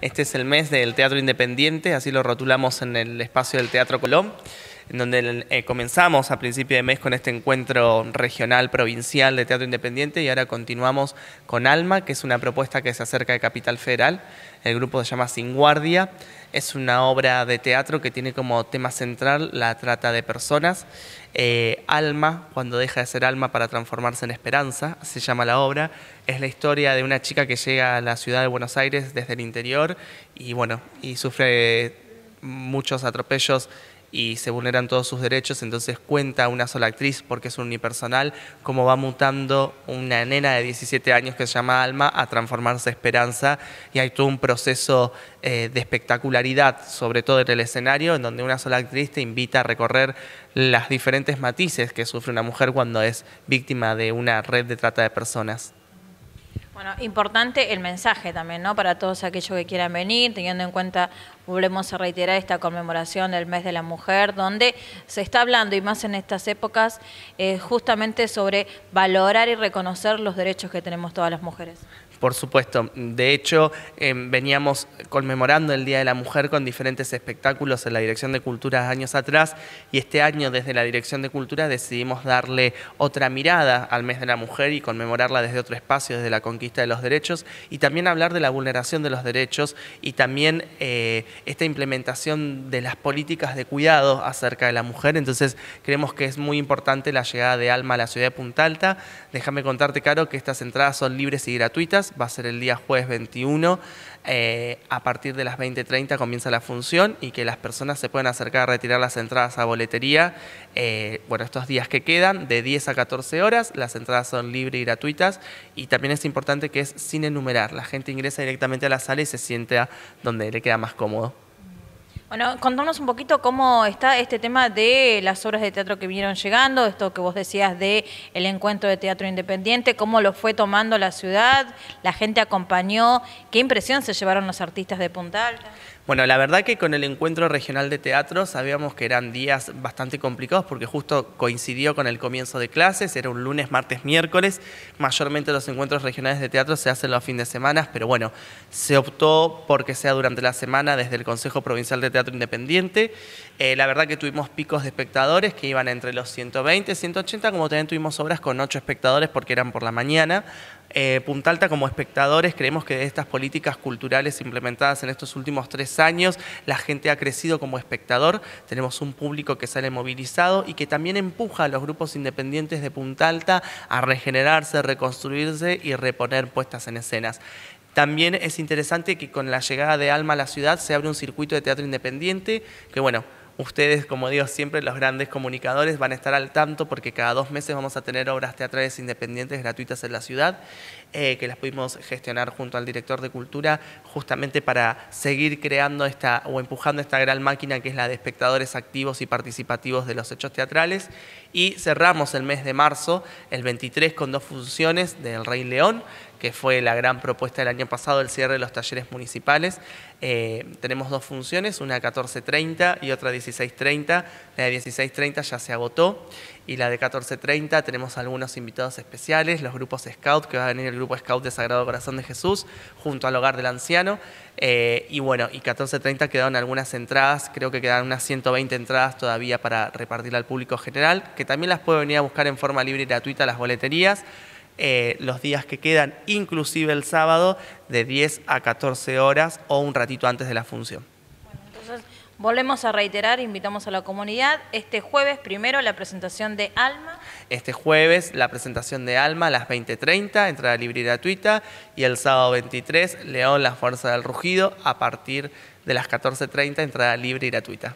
Este es el mes del teatro independiente, así lo rotulamos en el espacio del Teatro Colón en donde eh, comenzamos a principio de mes con este encuentro regional, provincial de teatro independiente y ahora continuamos con Alma, que es una propuesta que se acerca de Capital Federal. El grupo se llama Sin Guardia. Es una obra de teatro que tiene como tema central la trata de personas. Eh, alma, cuando deja de ser alma para transformarse en esperanza, se llama la obra. Es la historia de una chica que llega a la ciudad de Buenos Aires desde el interior y bueno, y sufre muchos atropellos y se vulneran todos sus derechos, entonces cuenta una sola actriz porque es un unipersonal, cómo va mutando una nena de 17 años que se llama Alma a transformarse Esperanza y hay todo un proceso eh, de espectacularidad, sobre todo en el escenario, en donde una sola actriz te invita a recorrer las diferentes matices que sufre una mujer cuando es víctima de una red de trata de personas. Bueno, importante el mensaje también, ¿no? Para todos aquellos que quieran venir, teniendo en cuenta volvemos a reiterar esta conmemoración del mes de la mujer, donde se está hablando, y más en estas épocas, eh, justamente sobre valorar y reconocer los derechos que tenemos todas las mujeres. Por supuesto, de hecho eh, veníamos conmemorando el Día de la Mujer con diferentes espectáculos en la Dirección de Cultura años atrás y este año desde la Dirección de Cultura decidimos darle otra mirada al mes de la mujer y conmemorarla desde otro espacio, desde la conquista de los derechos y también hablar de la vulneración de los derechos y también... Eh, esta implementación de las políticas de cuidado acerca de la mujer. Entonces creemos que es muy importante la llegada de Alma a la ciudad de Punta Alta. Déjame contarte, Caro, que estas entradas son libres y gratuitas. Va a ser el día jueves 21. Eh, a partir de las 20.30 comienza la función y que las personas se pueden acercar a retirar las entradas a boletería. Eh, bueno, estos días que quedan, de 10 a 14 horas, las entradas son libres y gratuitas. Y también es importante que es sin enumerar. La gente ingresa directamente a la sala y se sienta donde le queda más cómodo. Bueno, contanos un poquito cómo está este tema de las obras de teatro que vinieron llegando, esto que vos decías de el encuentro de teatro independiente, cómo lo fue tomando la ciudad, la gente acompañó, qué impresión se llevaron los artistas de Punta Alta. Bueno, la verdad que con el encuentro regional de teatro sabíamos que eran días bastante complicados porque justo coincidió con el comienzo de clases, era un lunes, martes, miércoles. Mayormente los encuentros regionales de teatro se hacen los fines de semana, pero bueno, se optó porque sea durante la semana desde el Consejo Provincial de Teatro Independiente. Eh, la verdad que tuvimos picos de espectadores que iban entre los 120, 180, como también tuvimos obras con 8 espectadores porque eran por la mañana. Eh, Punta Alta como espectadores creemos que de estas políticas culturales implementadas en estos últimos tres años, la gente ha crecido como espectador, tenemos un público que sale movilizado y que también empuja a los grupos independientes de Punta Alta a regenerarse, reconstruirse y reponer puestas en escenas. También es interesante que con la llegada de Alma a la ciudad se abre un circuito de teatro independiente que, bueno, Ustedes, como digo siempre, los grandes comunicadores van a estar al tanto porque cada dos meses vamos a tener obras teatrales independientes gratuitas en la ciudad, eh, que las pudimos gestionar junto al director de cultura, justamente para seguir creando esta o empujando esta gran máquina que es la de espectadores activos y participativos de los hechos teatrales. Y cerramos el mes de marzo, el 23, con dos funciones del Rey León, que fue la gran propuesta del año pasado, el cierre de los talleres municipales. Eh, tenemos dos funciones, una 14.30 y otra 16.30. La de 16.30 ya se agotó y la de 14.30 tenemos algunos invitados especiales, los grupos Scout, que va a venir el grupo Scout de Sagrado Corazón de Jesús, junto al Hogar del Anciano. Eh, y bueno, y 14.30 quedaron algunas entradas, creo que quedan unas 120 entradas todavía para repartir al público general, que también las puede venir a buscar en forma libre y gratuita las boleterías. Eh, los días que quedan, inclusive el sábado, de 10 a 14 horas o un ratito antes de la función. entonces, volvemos a reiterar, invitamos a la comunidad, este jueves primero la presentación de Alma. Este jueves la presentación de Alma a las 20.30, entrada libre y gratuita, y el sábado 23, León, la Fuerza del Rugido, a partir de las 14.30, entrada libre y gratuita.